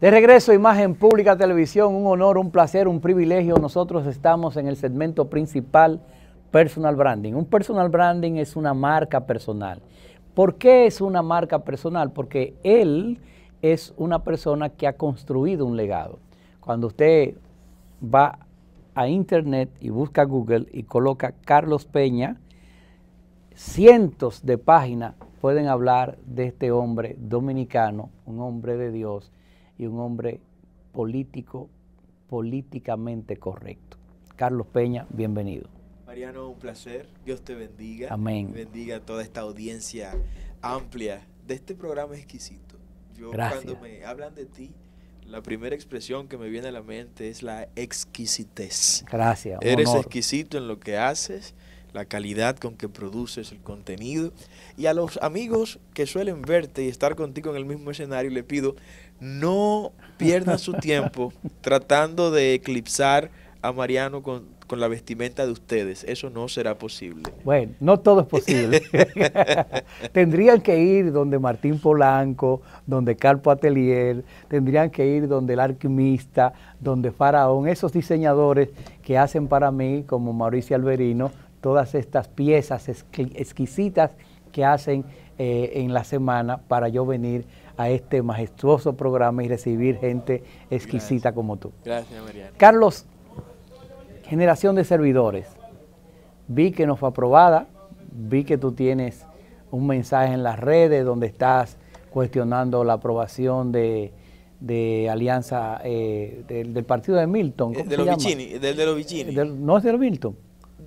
De regreso, Imagen Pública Televisión, un honor, un placer, un privilegio. Nosotros estamos en el segmento principal, Personal Branding. Un personal branding es una marca personal. ¿Por qué es una marca personal? Porque él es una persona que ha construido un legado. Cuando usted va a internet y busca Google y coloca Carlos Peña, cientos de páginas pueden hablar de este hombre dominicano, un hombre de Dios y un hombre político, políticamente correcto. Carlos Peña, bienvenido. Mariano, un placer. Dios te bendiga. Amén. Bendiga a toda esta audiencia amplia de este programa exquisito. Yo Gracias. cuando me hablan de ti, la primera expresión que me viene a la mente es la exquisitez. Gracias. Eres exquisito en lo que haces la calidad con que produces el contenido. Y a los amigos que suelen verte y estar contigo en el mismo escenario, le pido, no pierdas su tiempo tratando de eclipsar a Mariano con, con, la vestimenta de ustedes. Eso no será posible. Bueno, no todo es posible. tendrían que ir donde Martín Polanco, donde Carpo Atelier, tendrían que ir donde el alquimista, donde Faraón, esos diseñadores que hacen para mí, como Mauricio Alberino, todas estas piezas exquisitas que hacen eh, en la semana para yo venir a este majestuoso programa y recibir gente exquisita como tú. Gracias, Mariana. Carlos, generación de servidores. Vi que no fue aprobada, vi que tú tienes un mensaje en las redes donde estás cuestionando la aprobación de, alianza eh, del, partido de Milton. Eh, de los, llama? del, de los no es de Milton.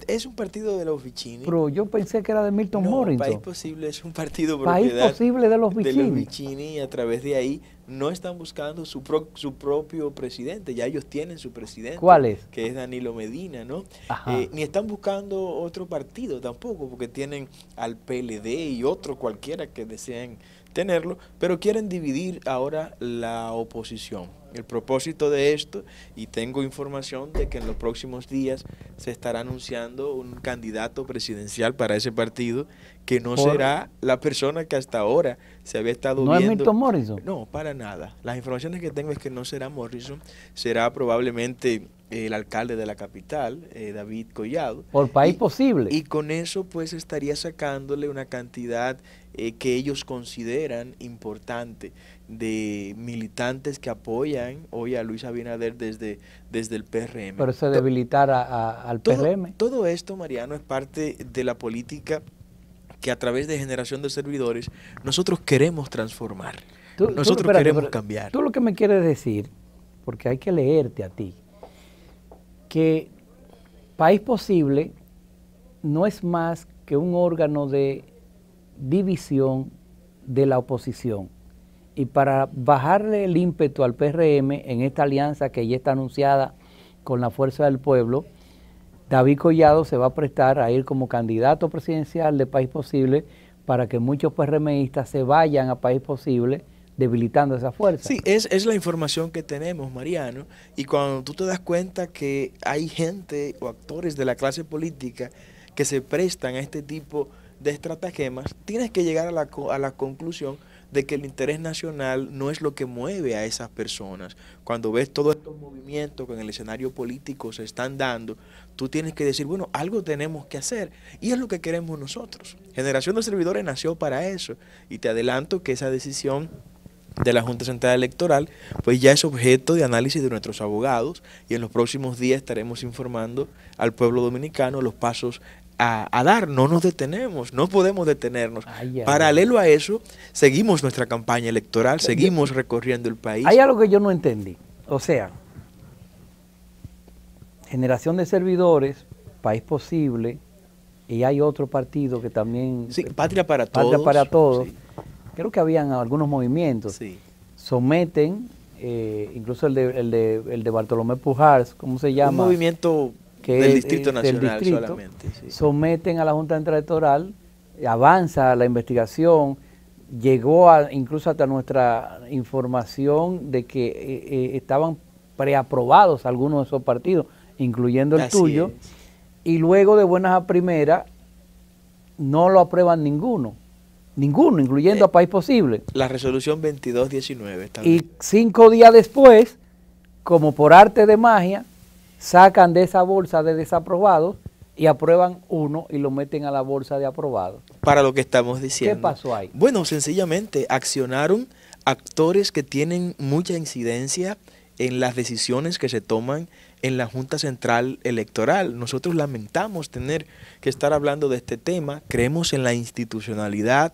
Es un partido de los Vicini. Pero yo pensé que era de Milton no, Morrison. País Posible es un partido propiedad País Posible de los Vicini. a través de ahí no están buscando su, su propio presidente, ya ellos tienen su presidente. ¿Cuál Que es Danilo Medina, ¿no? Eh, ni están buscando otro partido tampoco, porque tienen al PLD y otro cualquiera que deseen tenerlo, pero quieren dividir ahora la oposición. El propósito de esto, y tengo información de que en los próximos días se estará anunciando un candidato presidencial para ese partido que no será la persona que hasta ahora se había estado viendo. ¿No es Milton Morrison? No, para nada. Las informaciones que tengo es que no será Morrison, será probablemente el alcalde de la capital, eh, David Collado. Por país posible. Y con eso pues estaría sacándole una cantidad eh, que ellos consideran importante de militantes que apoyan hoy a Luis Abinader desde, desde el PRM. Pero se debilitar al PRM. Todo esto, Mariano, es parte de la política que a través de generación de servidores nosotros queremos transformar. nosotros queremos cambiar. Tú lo que me quieres decir, porque hay que leerte a ti, que País Posible no es más que un órgano de división de la oposición. Y para bajarle el ímpetu al PRM en esta alianza que ya está anunciada con la Fuerza del Pueblo, David Collado se va a prestar a ir como candidato presidencial de País Posible para que muchos PRMistas pues, se vayan a País Posible debilitando esa fuerza. Sí, es, es la información que tenemos, Mariano, y cuando tú te das cuenta que hay gente o actores de la clase política que se prestan a este tipo de estratagemas, tienes que llegar a la, a la conclusión de que el interés nacional no es lo que mueve a esas personas. Cuando ves todos estos movimientos que en el escenario político se están dando, tú tienes que decir, bueno, algo tenemos que hacer y es lo que queremos nosotros. Generación de Servidores nació para eso y te adelanto que esa decisión de la Junta Central Electoral, pues ya es objeto de análisis de nuestros abogados y en los próximos días estaremos informando al pueblo dominicano los pasos a, dar, no nos detenemos, no podemos detenernos. Paralelo a eso, seguimos nuestra campaña electoral, seguimos recorriendo el país. Hay algo que yo no entendí. O sea, generación de servidores, país posible, y hay otro partido que también... Sí, Patria para Todos. Patria para Todos. Creo que habían algunos movimientos. Sí. Someten, eh, incluso el de, el, de, el de Bartolomé Pujars, ¿cómo se llama? Un movimiento que del Distrito Nacional solamente. Someten a la Junta Electoral, avanza la investigación, llegó incluso hasta nuestra información de que eh, eh, estaban preaprobados algunos de esos partidos, incluyendo el tuyo, y luego de buenas a primeras no lo aprueban ninguno, ninguno, incluyendo eh, a País Posible. La resolución 2219. y cinco días después, como por arte de magia, sacan de esa bolsa de desaprobados y aprueban uno y lo meten a la bolsa de aprobados. Para lo que estamos diciendo. ¿Qué pasó ahí? Bueno, sencillamente accionaron actores que tienen mucha incidencia en las decisiones que se toman en la Junta Central Electoral. Nosotros lamentamos tener que estar hablando de este tema, creemos en la institucionalidad,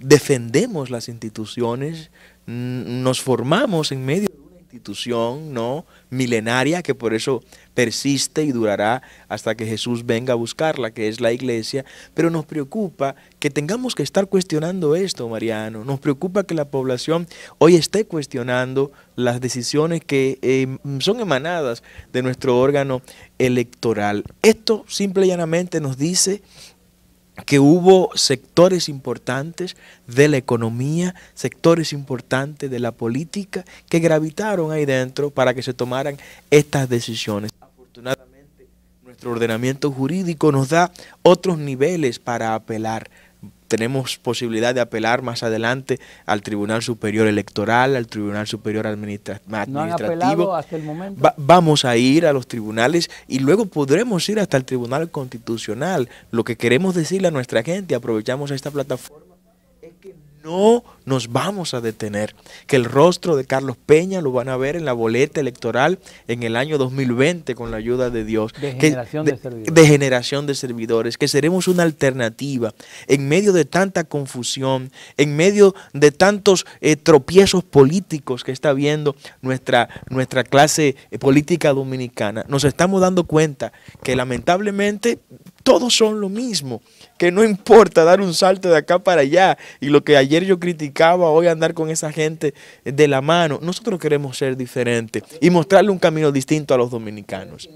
defendemos las instituciones, nos formamos en medio institución no milenaria que por eso persiste y durará hasta que Jesús venga a buscarla, que es la iglesia, pero nos preocupa que tengamos que estar cuestionando esto, Mariano, nos preocupa que la población hoy esté cuestionando las decisiones que em, son emanadas de nuestro órgano electoral. Esto simple y llanamente nos dice que hubo sectores importantes de la economía, sectores importantes de la política que gravitaron ahí dentro para que se tomaran estas decisiones. Afortunadamente, nuestro ordenamiento jurídico nos da otros niveles para apelar tenemos posibilidad de apelar más adelante al Tribunal Superior Electoral, al Tribunal Superior Administrativo. ¿No han hasta el momento? vamos a ir a los tribunales y luego podremos ir hasta el Tribunal Constitucional. Lo que queremos decirle a nuestra gente, aprovechamos esta plataforma no nos vamos a detener, que el rostro de Carlos Peña lo van a ver en la boleta electoral en el año 2020 con la ayuda de Dios. De generación de, servidores. de generación de servidores, que seremos una alternativa en medio de tanta confusión, en medio de tantos eh, tropiezos políticos que está viendo nuestra, nuestra clase eh, política dominicana. Nos estamos dando cuenta que lamentablemente todos son lo mismo que no importa dar un salto de acá para allá. Y lo que ayer yo criticaba, hoy andar con esa gente de la mano. Nosotros queremos ser diferentes y mostrarle un camino distinto a los dominicanos.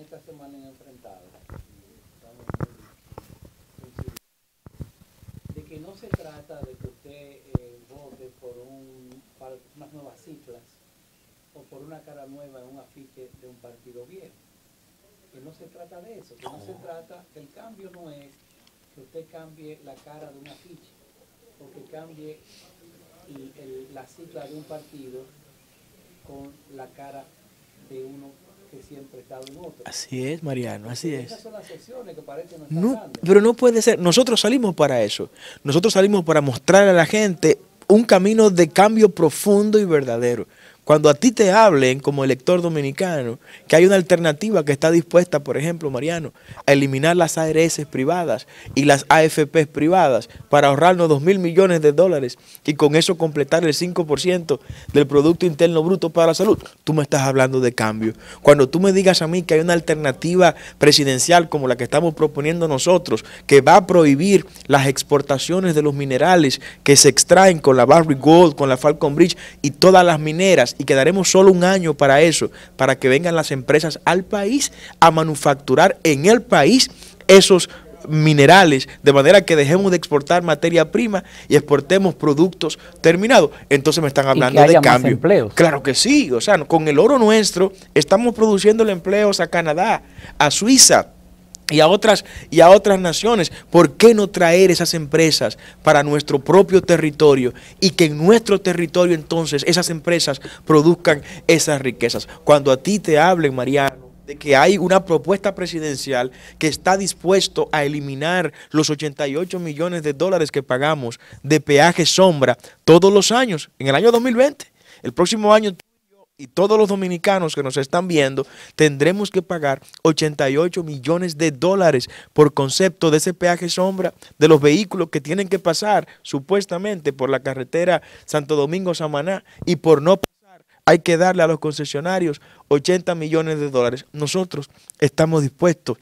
De que no se trata de que usted eh, vote por unas nuevas cifras o por una cara nueva en un afiche de un partido viejo. Que no se trata de eso, que no se trata, el cambio no es que usted cambie la cara de una ficha o que cambie la cita de un partido con la cara de uno que siempre está en otro. Así es, Mariano, así es. Esas son las que no, pero no puede ser. Nosotros salimos para eso. Nosotros salimos para mostrar a la gente un camino de cambio profundo y verdadero. Cuando a ti te hablen como elector dominicano, que hay una alternativa que está dispuesta, por ejemplo, Mariano, a eliminar las ARS privadas y las AFP privadas para ahorrarnos 2 mil millones de dólares y con eso completar el 5% del Producto Interno Bruto para la salud, tú me estás hablando de cambio. Cuando tú me digas a mí que hay una alternativa presidencial como la que estamos proponiendo nosotros, que va a prohibir las exportaciones de los minerales que se extraen con la Barry Gold, con la Falcon Bridge y todas las mineras, y quedaremos solo un año para eso, para que vengan las empresas al país a manufacturar en el país esos minerales, de manera que dejemos de exportar materia prima y exportemos productos terminados. Entonces me están hablando de cambio. empleos. Claro que sí, o sea, con el oro nuestro estamos produciendo empleos a Canadá, a Suiza, y a otras y a otras naciones. ¿Por qué no traer esas empresas para nuestro propio territorio y que en nuestro territorio entonces esas empresas produzcan esas riquezas? Cuando a ti te hablen, Mariano, de que hay una propuesta presidencial que está dispuesto a eliminar los 88 millones de dólares que pagamos de peaje sombra todos los años en el año 2020, el próximo año y todos los dominicanos que nos están viendo, tendremos que pagar 88 millones de dólares por concepto de ese peaje sombra de los vehículos que tienen que pasar supuestamente por la carretera Santo Domingo-Samaná y por no pasar hay que darle a los concesionarios 80 millones de dólares. Nosotros estamos dispuestos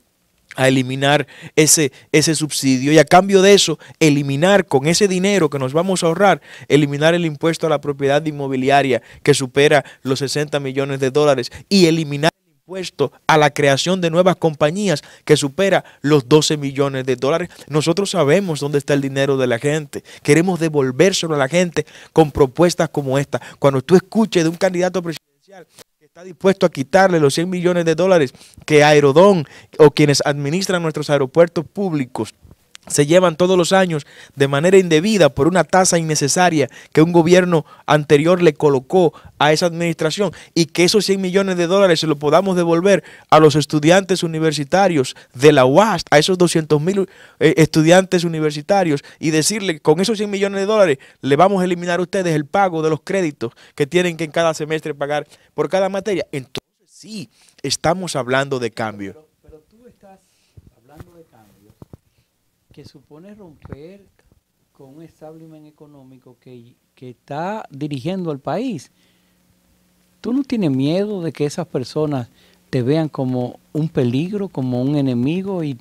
a eliminar ese, ese subsidio y a cambio de eso, eliminar con ese dinero que nos vamos a ahorrar, eliminar el impuesto a la propiedad inmobiliaria que supera los 60 millones de dólares y eliminar el impuesto a la creación de nuevas compañías que supera los 12 millones de dólares. Nosotros sabemos dónde está el dinero de la gente. Queremos devolvérselo a la gente con propuestas como esta. Cuando tú escuches de un candidato presidencial está dispuesto a quitarle los 100 millones de dólares que Aerodón o quienes administran nuestros aeropuertos públicos se llevan todos los años de manera indebida por una tasa innecesaria que un gobierno anterior le colocó a esa administración y que esos 100 millones de dólares se lo podamos devolver a los estudiantes universitarios de la UAS, a esos 200 mil eh, estudiantes universitarios y decirle con esos 100 millones de dólares le vamos a eliminar a ustedes el pago de los créditos que tienen que en cada semestre pagar por cada materia. Entonces sí, estamos hablando de cambio. supone romper con un establishment económico que, que está dirigiendo al país. ¿Tú no tienes miedo de que esas personas te vean como un peligro, como un enemigo? Y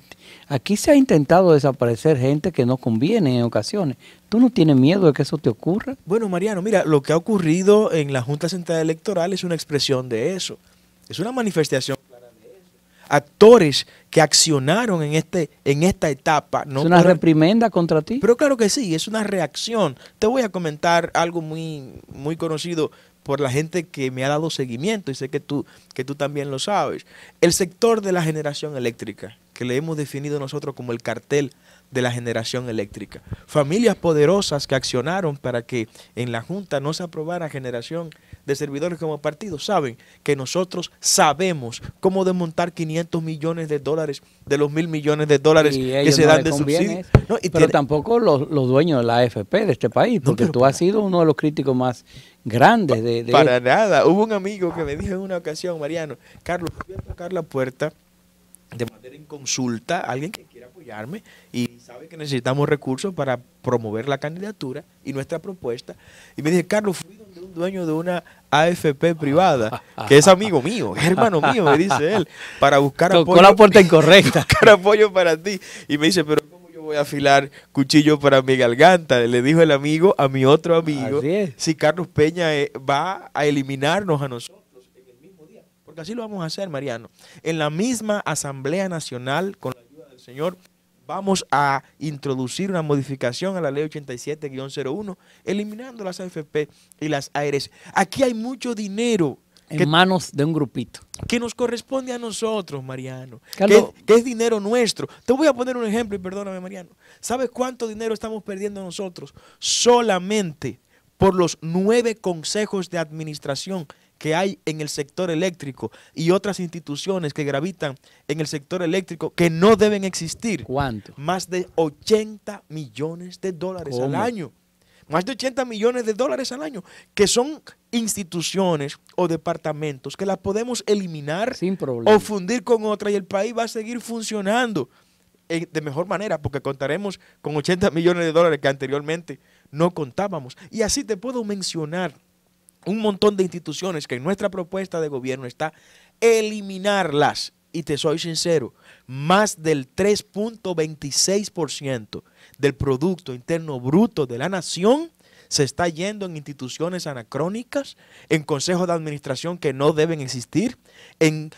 aquí se ha intentado desaparecer gente que no conviene en ocasiones. ¿Tú no tienes miedo de que eso te ocurra? Bueno, Mariano, mira, lo que ha ocurrido en la Junta Central Electoral es una expresión de eso. Es una manifestación actores que accionaron en, este, en esta etapa. Es una reprimenda contra ti. Pero claro que sí, es una reacción. Te voy a comentar algo muy, muy conocido por la gente que me ha dado seguimiento y sé que tú, que tú también lo sabes. El sector de la generación eléctrica que le hemos definido nosotros como el cartel de la generación eléctrica. Familias poderosas que accionaron para que en la Junta no se aprobara generación de servidores como partido. Saben que nosotros sabemos cómo desmontar 500 millones de dólares de los mil millones de dólares que se dan de subsidios. No, pero tampoco los, dueños de la AFP de este país, porque tú has sido uno de los críticos más grandes de, Para nada. Hubo un amigo que me dijo en una ocasión, Mariano, Carlos, voy a tocar la puerta de manera inconsulta alguien que quiera apoyarme y sabe que necesitamos recursos para promover la candidatura y nuestra propuesta. Y me dice, Carlos, fui donde un dueño de una AFP privada, que es amigo mío, hermano mío, me dice él, para buscar apoyo apoyo. la puerta incorrecta. apoyo para ti. Y me dice, pero ¿cómo yo voy a afilar cuchillo para mi garganta? Le dijo el amigo a mi otro amigo, si Carlos Peña eh, va a eliminarnos a nosotros porque así lo vamos a hacer, Mariano. En la misma Asamblea Nacional, con la ayuda del Señor, vamos a introducir una modificación a la ley 87-01, eliminando las AFP y las ARS. E e Aquí hay mucho dinero. En manos de un grupito. Que nos corresponde a nosotros, Mariano. que, es dinero nuestro. Te voy a poner un ejemplo y perdóname, Mariano. ¿Sabes cuánto dinero estamos perdiendo nosotros? Solamente por los nueve consejos de administración que hay en el sector eléctrico y otras instituciones que gravitan en el sector eléctrico que no deben existir. ¿Cuánto? Más de 80 millones de dólares al año. Más de 80 millones de dólares al año, que son instituciones o departamentos que las podemos eliminar o fundir con otra y el país va a seguir funcionando eh, de mejor manera, porque contaremos con 80 millones de dólares que anteriormente no contábamos. Y así te puedo mencionar un montón de instituciones que en nuestra propuesta de gobierno está eliminarlas. Y te soy sincero, más del 3.26% del Producto Interno Bruto de la Nación se está yendo en instituciones anacrónicas, en consejos de administración que no deben existir, en,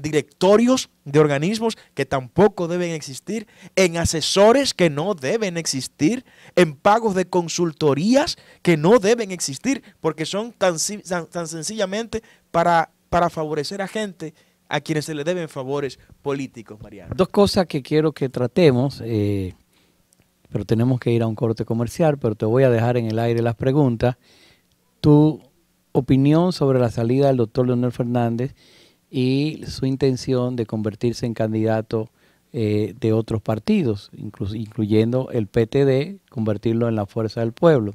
directorios de organismos que tampoco deben existir, en asesores que no deben existir, en pagos de consultorías que no deben existir, porque son tan, tan sencillamente para, para favorecer a gente a quienes se le deben favores políticos, Mariana. Dos cosas que quiero que tratemos. Eh, pero tenemos que ir a un corte comercial, pero te voy a dejar en el aire las preguntas. Tu opinión sobre la salida del doctor Leonel Fernández y su intención de convertirse en candidato eh, de otros partidos, incluyendo el PTD, convertirlo en la Fuerza del Pueblo.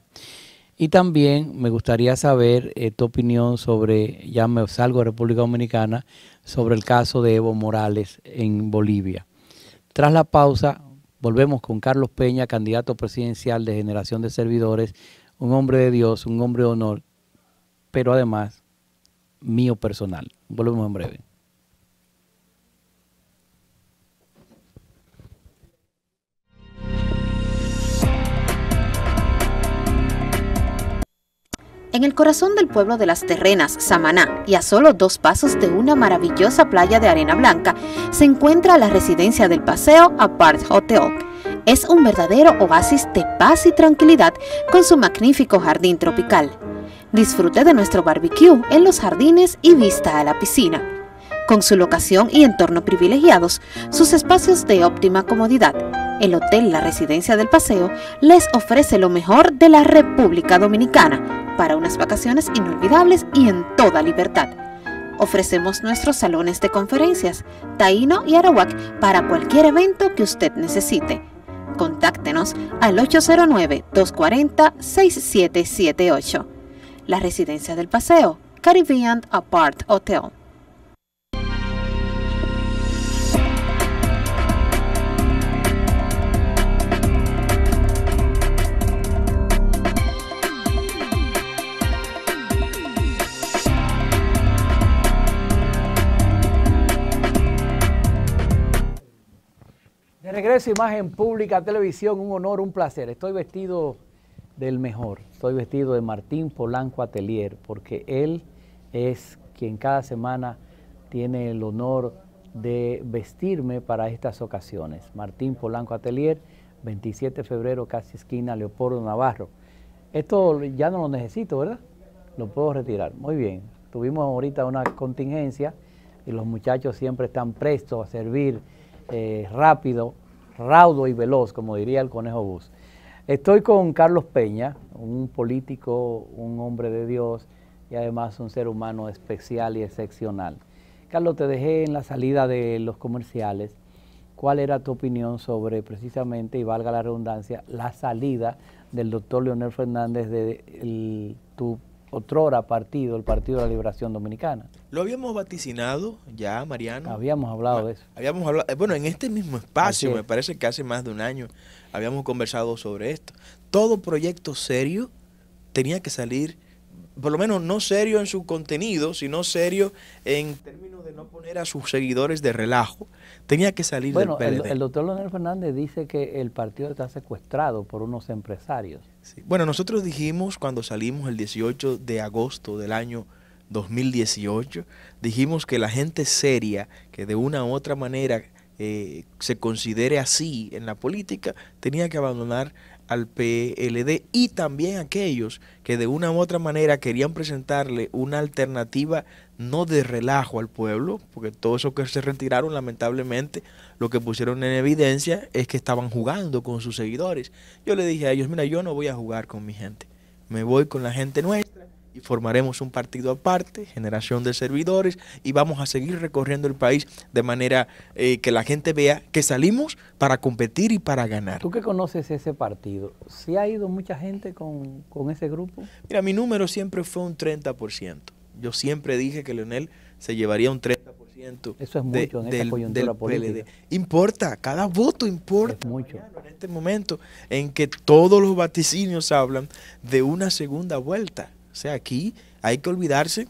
Y también me gustaría saber eh, tu opinión sobre, ya me salgo de República Dominicana, sobre el caso de Evo Morales en Bolivia. Tras la pausa, Volvemos con Carlos Peña, candidato presidencial de generación de servidores, un hombre de Dios, un hombre de honor, pero además mío personal. Volvemos en breve. En el corazón del pueblo de las Terrenas, Samaná, y a solo dos pasos de una maravillosa playa de arena blanca, se encuentra la residencia del paseo Apart Hotel. Es un verdadero oasis de paz y tranquilidad con su magnífico jardín tropical. Disfrute de nuestro barbecue en los jardines y vista a la piscina. Con su locación y entorno privilegiados, sus espacios de óptima comodidad, el Hotel La Residencia del Paseo les ofrece lo mejor de la República Dominicana para unas vacaciones inolvidables y en toda libertad. Ofrecemos nuestros salones de conferencias, Taíno y Arawak para cualquier evento que usted necesite. Contáctenos al 809-240-6778. La Residencia del Paseo, Caribbean Apart Hotel. Regreso Imagen Pública Televisión, un honor, un placer. Estoy vestido del mejor, estoy vestido de Martín Polanco Atelier, porque él es quien cada semana tiene el honor de vestirme para estas ocasiones. Martín Polanco Atelier, 27 de febrero, casi esquina, Leopoldo Navarro. Esto ya no lo necesito, ¿verdad? Lo puedo retirar. Muy bien. Tuvimos ahorita una contingencia y los muchachos siempre están prestos a servir eh, rápido raudo y veloz, como diría el conejo Bus. Estoy con Carlos Peña, un político, un hombre de Dios y además un ser humano especial y excepcional. Carlos, te dejé en la salida de los comerciales. ¿Cuál era tu opinión sobre precisamente, y valga la redundancia, la salida del doctor Leonel Fernández de el, tu otrora partido, el Partido de la Liberación Dominicana. Lo habíamos vaticinado ya, Mariano. Habíamos hablado ah, de eso. Habíamos hablado, eh, bueno, en este mismo espacio, me parece que hace más de un año habíamos conversado sobre esto. Todo proyecto serio tenía que salir por lo menos no serio en su contenido, sino serio en términos de no poner a sus seguidores de relajo, tenía que salir del PLD. El, doctor Leonel Fernández dice que el partido está secuestrado por unos empresarios. Bueno, nosotros dijimos cuando salimos el 18 de agosto del año 2018, dijimos que la gente seria, que de una u otra manera eh, se considere así en la política, tenía que abandonar al PLD y también aquellos que de una u otra manera querían presentarle una alternativa no de relajo al pueblo, porque todos esos que se retiraron lamentablemente lo que pusieron en evidencia es que estaban jugando con sus seguidores. Yo le dije a ellos, mira, yo no voy a jugar con mi gente, me voy con la gente nuestra y formaremos un partido aparte, generación de servidores, y vamos a seguir recorriendo el país de manera eh, que la gente vea que salimos para competir y para ganar. ¿Tú qué conoces ese partido? ¿Se ha ido mucha gente con, ese grupo? Mira, mi número siempre fue un 30%. Yo siempre dije que Leonel se llevaría un 30%. Eso es mucho en esta coyuntura política. Importa, cada voto importa. mucho. En este momento en que todos los vaticinios hablan de una segunda vuelta o sea, aquí hay que olvidarse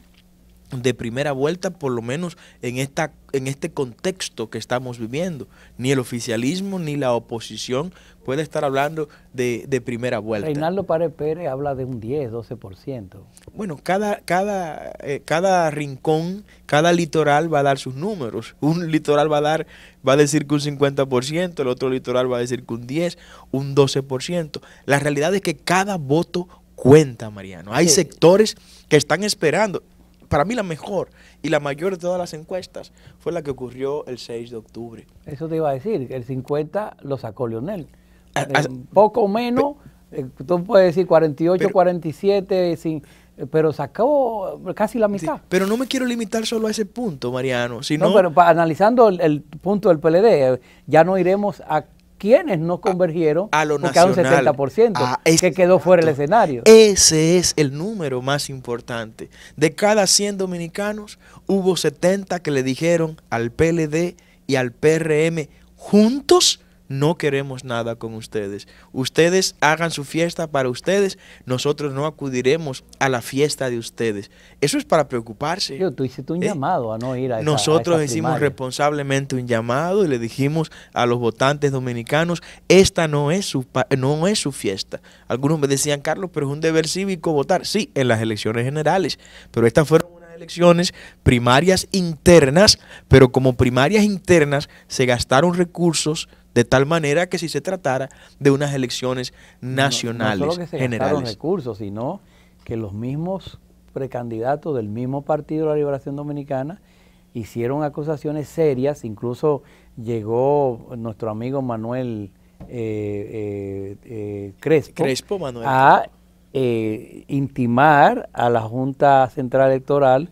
de primera vuelta, por lo menos en, esta, en este contexto que estamos viviendo. Ni el oficialismo ni la oposición puede estar hablando de, primera vuelta. Reinaldo Párez Pérez habla de un 10, 12%. Bueno, cada, cada, eh, cada rincón, cada litoral va a dar sus números. Un litoral va a, dar, va a decir que un 50%, el otro litoral va a decir que un 10, un 12%. La realidad es que cada voto cuenta, Mariano. Hay sectores que están esperando. Para mí la mejor y la mayor de todas las encuestas fue la que ocurrió el 6 de octubre. Eso te iba a decir, el 50 lo sacó Lionel. Ah, eh, ah, poco menos, eh, tú puedes decir 48, 47, sin, eh, pero sacó casi la mitad. pero no me quiero limitar solo a ese punto, Mariano. Sino... No, pero analizando el, punto del PLD, ya no iremos a quienes no convergieron a, a lo un 70% ah, que quedó fuera del escenario. Ese es el número más importante. De cada 100 dominicanos, hubo 70 que le dijeron al PLD y al PRM juntos no queremos nada con ustedes. Ustedes hagan su fiesta para ustedes, nosotros no acudiremos a la fiesta de ustedes. Eso es para preocuparse. Eh, llamado a no ir Nosotros hicimos responsablemente un llamado y le dijimos a los votantes dominicanos, esta no es su, no es su fiesta. Algunos me decían, Carlos, pero es un deber cívico votar. Sí, en las elecciones generales, pero estas fueron unas elecciones primarias internas, pero como primarias internas se gastaron recursos de tal manera que si se tratara de unas elecciones nacionales, no, no solo que se generales. recursos, sino que los mismos precandidatos del mismo Partido de la Liberación Dominicana hicieron acusaciones serias, incluso llegó nuestro amigo Manuel eh, eh, eh, Crespo, a intimar a la Junta Central Electoral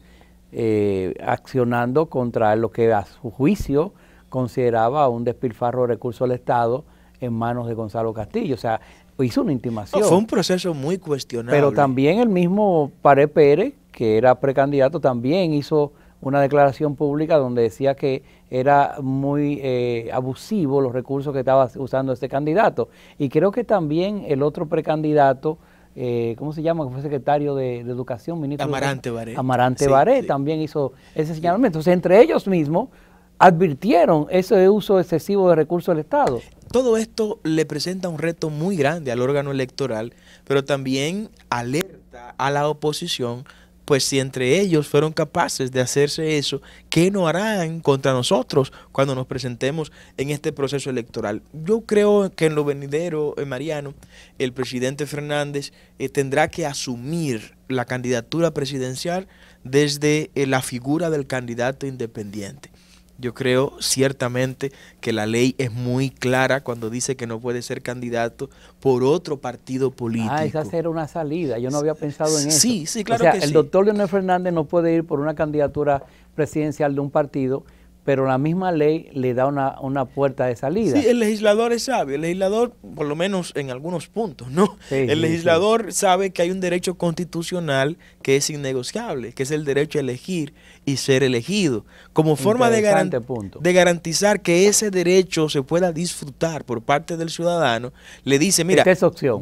accionando contra lo que a su juicio consideraba un despilfarro de recursos del Estado en manos de Gonzalo Castillo. O sea, hizo una intimación. fue un proceso muy cuestionable. Pero también el mismo Pared Pérez, que era precandidato, también hizo una declaración pública donde decía que era muy eh, abusivo los recursos que estaba usando este candidato. Y creo que también el otro precandidato, eh, ¿cómo se llama? Que fue secretario de, de Educación, ministro. Amarante Baré. Amarante Baré también hizo ese señalamiento. Entonces, entre ellos mismos advirtieron ese uso excesivo de recursos del Estado. Todo esto le presenta un reto muy grande al órgano electoral, pero también alerta a la oposición, pues si entre ellos fueron capaces de hacerse eso, ¿qué no harán contra nosotros cuando nos presentemos en este proceso electoral? Yo creo que en lo venidero, eh, Mariano, el presidente Fernández eh, tendrá que asumir la candidatura presidencial desde eh, la figura del candidato independiente yo creo ciertamente que la ley es muy clara cuando dice que no puede ser candidato por otro partido político. Ah, esa era una salida. Yo no había pensado en eso. Sí, sí, claro o sea, el doctor Leonel Fernández no puede ir por una candidatura presidencial de un partido pero la misma ley le da una, puerta de salida. Sí, el legislador es sabio, el legislador, por lo menos en algunos puntos, ¿no? el legislador sabe que hay un derecho constitucional que es innegociable, que es el derecho a elegir y ser elegido, como forma de, garantizar que ese derecho se pueda disfrutar por parte del ciudadano, le dice, mira,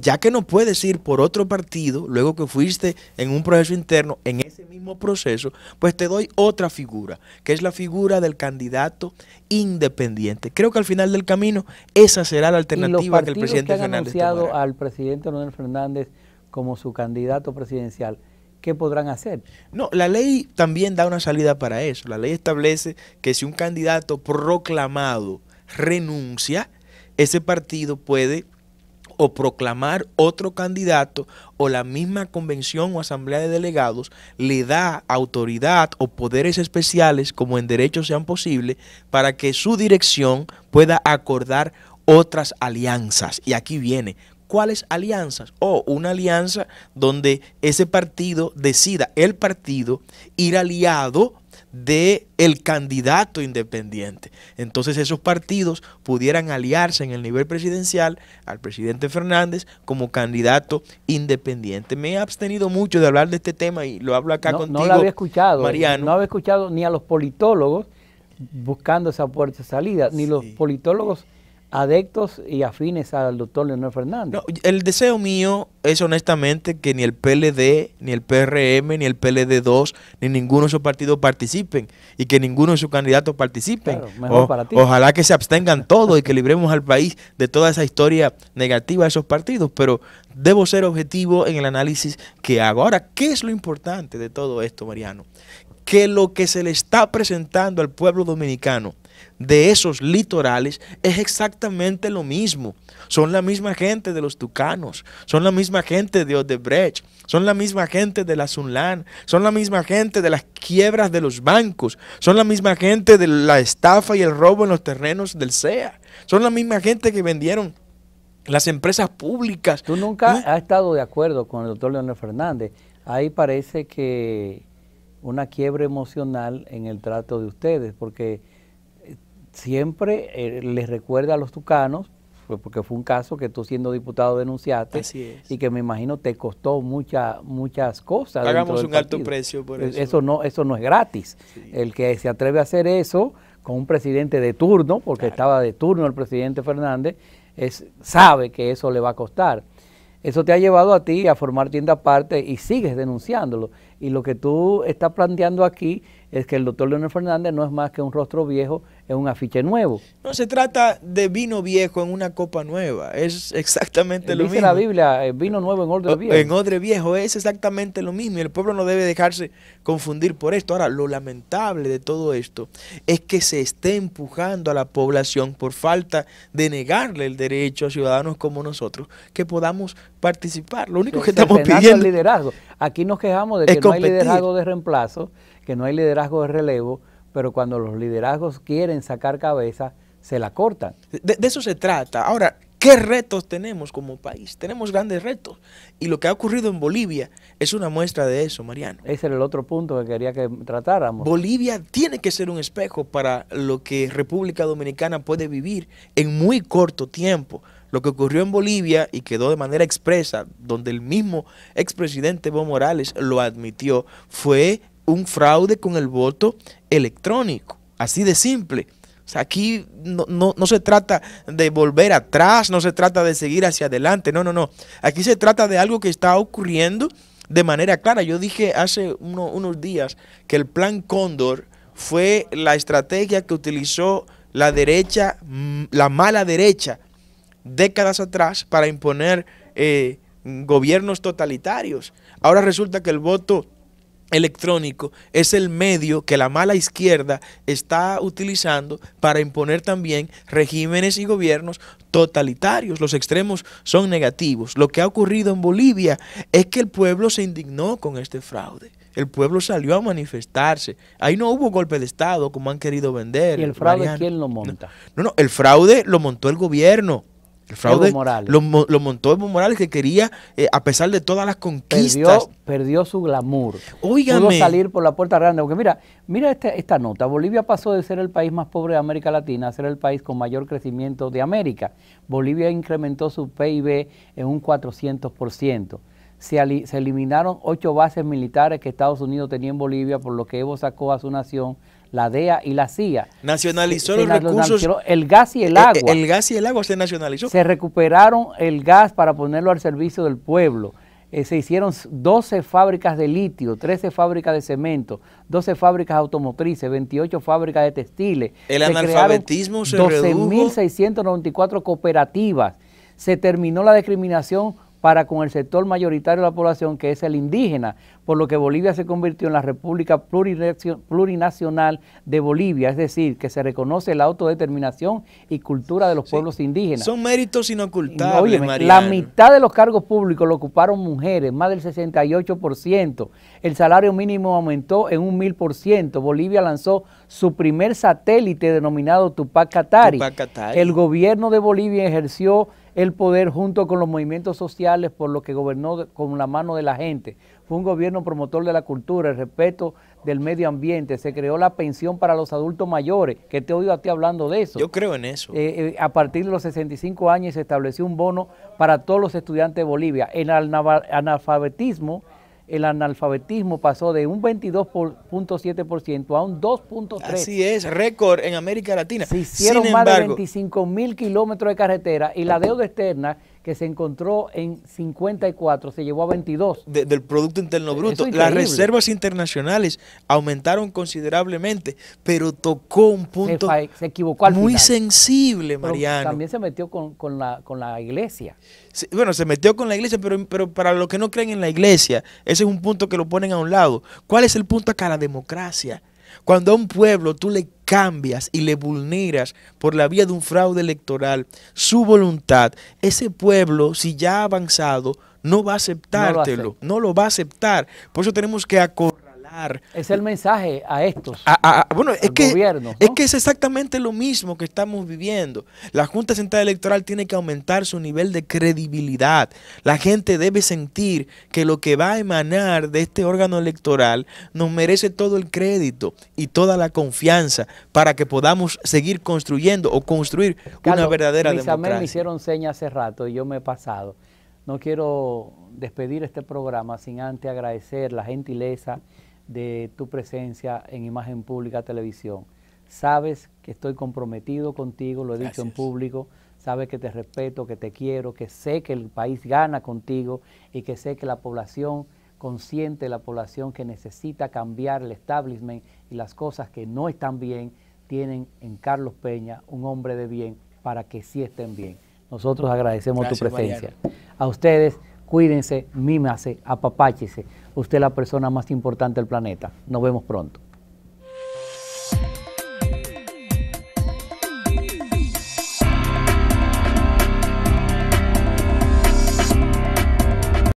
ya que no puedes ir por otro partido, luego que fuiste en un proceso interno, en ese mismo proceso, pues te doy otra figura, que es la figura del candidato candidato independiente. Creo que al final del camino esa será la alternativa que el presidente han Fernández anunciado al presidente Leonel Fernández como su candidato presidencial. ¿Qué podrán hacer? No, la ley también da una salida para eso. La ley establece que si un candidato proclamado renuncia, ese partido puede o proclamar otro candidato o la misma convención o asamblea de delegados le da autoridad o poderes especiales como en derecho sean posibles para que su dirección pueda acordar otras alianzas. Y aquí viene, ¿cuáles alianzas? O una alianza donde ese partido decida, el partido, ir aliado de el candidato independiente. Entonces esos partidos pudieran aliarse en el nivel presidencial al presidente Fernández como candidato independiente. Me he abstenido mucho de hablar de este tema y lo hablo acá contigo. No lo había escuchado, eh, Mariano. No había escuchado ni a los politólogos buscando esa puerta de salida, ni los politólogos adeptos y afines al doctor Leonel Fernández. el deseo mío es honestamente que ni el PLD, ni el PRM, ni el PLD2, ni ninguno de esos partidos participen y que ninguno de sus candidatos participen. Ojalá que se abstengan todos y que libremos al país de toda esa historia negativa de esos partidos, pero debo ser objetivo en el análisis que hago. Ahora, ¿qué es lo importante de todo esto, Mariano? Que lo que se le está presentando al pueblo dominicano, de esos litorales es exactamente lo mismo. Son la misma gente de los Tucanos, son la misma gente de Odebrecht, son la misma gente de la Sunlan, son la misma gente de las quiebras de los bancos, son la misma gente de la estafa y el robo en los terrenos del SEA, son la misma gente que vendieron las empresas públicas. Tú nunca ¿Mm? has estado de acuerdo con el doctor Leonel Fernández. Ahí parece que una quiebra emocional en el trato de ustedes, porque siempre eh, les recuerda a los tucanos, porque fue un caso que tú siendo diputado denunciaste y que me imagino te costó muchas muchas cosas. Pagamos un alto precio por e, eso. Eso no, eso no es gratis. El que se atreve a hacer eso con un presidente de turno, porque estaba de turno el presidente Fernández, es, sabe que eso le va a costar. Eso te ha llevado a ti a formar tienda aparte y sigues denunciándolo. Y lo que tú estás planteando aquí es que el doctor Leonel Fernández no es más que un rostro viejo en un afiche nuevo. No se trata de vino viejo en una copa nueva, es exactamente lo mismo. Dice la Biblia, eh, vino nuevo en odre viejo. En odre viejo es exactamente lo mismo y el pueblo no debe dejarse confundir por esto. Ahora, lo lamentable de todo esto es que se esté empujando a la población por falta de negarle el derecho a ciudadanos como nosotros que podamos participar. Lo único que estamos pidiendo... liderazgo. Aquí nos quejamos de que no hay liderazgo de reemplazo que no hay liderazgo de relevo, pero cuando los liderazgos quieren sacar cabeza, se la cortan. De, eso se trata. Ahora, ¿qué retos tenemos como país? Tenemos grandes retos. Y lo que ha ocurrido en Bolivia es una muestra de eso, Mariano. Ese era el otro punto que quería que tratáramos. Bolivia tiene que ser un espejo para lo que República Dominicana puede vivir en muy corto tiempo. Lo que ocurrió en Bolivia y quedó de manera expresa, donde el mismo expresidente Evo Morales lo admitió, fue un fraude con el voto electrónico. Así de simple. O sea, aquí no, se trata de volver atrás, no se trata de seguir hacia adelante, no, no, no. Aquí se trata de algo que está ocurriendo de manera clara. Yo dije hace unos días que el plan Cóndor fue la estrategia que utilizó la derecha, mm, la mala derecha, décadas atrás para imponer eh, gobiernos totalitarios. Ahora resulta que el voto electrónico es el medio que la mala izquierda está utilizando para imponer también regímenes y gobiernos totalitarios. Los extremos son negativos. Lo que ha ocurrido en Bolivia es que el pueblo se indignó con este fraude. El pueblo salió a manifestarse. Ahí no hubo golpe de Estado como han querido vender. ¿Y el fraude quién lo monta? No, no, el fraude lo montó el gobierno. El fraude Evo Morales. Lo, montó Evo Morales que quería, eh, a pesar de todas las conquistas. Perdió, su glamour. salir por la puerta grande. Porque mira, mira este, esta, nota. Bolivia pasó de ser el país más pobre de América Latina a ser el país con mayor crecimiento de América. Bolivia incrementó su PIB en un 400%. Se, se eliminaron ocho bases militares que Estados Unidos tenía en Bolivia, por lo que Evo sacó a su nación la DEA y la CIA. Nacionalizó los recursos. el gas y el eh, eh, agua. El, gas y el agua se nacionalizó. Se recuperaron el gas para ponerlo al servicio del pueblo. Eh, se hicieron 12 fábricas de litio, 13 fábricas de cemento, 12 fábricas automotrices, 28 fábricas de textiles. El analfabetismo se redujo. 12.694 cooperativas. Se terminó la discriminación para con el sector mayoritario de la población, que es el indígena, por lo que Bolivia se convirtió en la República Plurinacional de Bolivia, es decir, que se reconoce la autodeterminación y cultura de los pueblos indígenas. Son méritos inocultables, La mitad de los cargos públicos lo ocuparon mujeres, más del 68%. El salario mínimo aumentó en un mil por ciento, Bolivia lanzó su primer satélite denominado Tupac Tupac Katari. El gobierno de Bolivia ejerció el poder junto con los movimientos sociales por lo que gobernó con la mano de la gente. Fue un gobierno promotor de la cultura, el respeto del medio ambiente. Se creó la pensión para los adultos mayores, que te oído a ti hablando de eso. Yo creo en eso. Eh, eh, a partir de los 65 años se estableció un bono para todos los estudiantes de Bolivia. El analfabetismo el analfabetismo pasó de un 22.7% a un 2.3%. Así es, récord en América Latina. Se hicieron más de 25 mil kilómetros de carretera y la deuda externa que se encontró en 54, se llevó a 22. del Producto Interno Bruto. Las reservas internacionales aumentaron considerablemente, pero tocó un punto muy sensible, Mariano. también se metió con, la, iglesia. bueno, se metió con la iglesia, pero, pero para los que no creen en la iglesia, ese es un punto que lo ponen a un lado. ¿Cuál es el punto acá? La democracia. Cuando a un pueblo tú le cambias y le vulneras por la vía de un fraude electoral su voluntad, ese pueblo, si ya ha avanzado, no va a aceptártelo, no lo, va a aceptar. Por eso tenemos que acordar. Es el mensaje a estos. bueno, es que, gobierno, es que es exactamente lo mismo que estamos viviendo. La Junta Central Electoral tiene que aumentar su nivel de credibilidad. La gente debe sentir que lo que va a emanar de este órgano electoral nos merece todo el crédito y toda la confianza para que podamos seguir construyendo o construir una verdadera democracia. me hicieron señas hace rato y yo me he pasado. No quiero despedir este programa sin antes agradecer la gentileza de tu presencia en Imagen Pública Televisión. Sabes que estoy comprometido contigo, lo he dicho en público, sabes que te respeto, que te quiero, que sé que el país gana contigo y que sé que la población consciente, la población que necesita cambiar el establishment y las cosas que no están bien, tienen en Carlos Peña un hombre de bien para que sí estén bien. Nosotros agradecemos tu presencia. A ustedes Cuídense, mímase, apapáchese. Usted es la persona más importante del planeta. Nos vemos pronto.